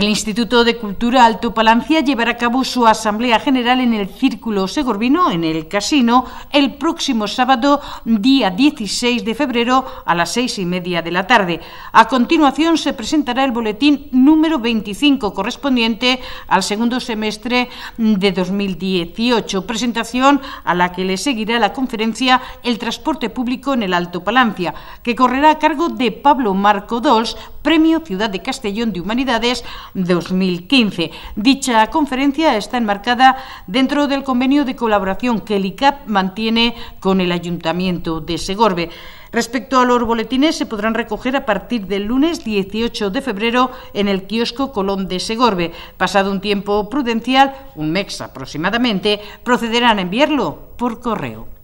El Instituto de Cultura Alto Palancia llevará a cabo su Asamblea General en el Círculo Segorvino, en el Casino, el próximo sábado, día 16 de febrero, a las seis y media de la tarde. A continuación se presentará el boletín número 25, correspondiente al segundo semestre de 2018, presentación a la que le seguirá la conferencia El transporte público en el Alto Palancia, que correrá a cargo de Pablo Marco Dols, Premio Ciudad de Castellón de Humanidades 2015. Dicha conferencia está enmarcada dentro del convenio de colaboración que el ICAP mantiene con el Ayuntamiento de Segorbe. Respecto a los boletines, se podrán recoger a partir del lunes 18 de febrero en el kiosco Colón de Segorbe. Pasado un tiempo prudencial, un mes aproximadamente, procederán a enviarlo por correo.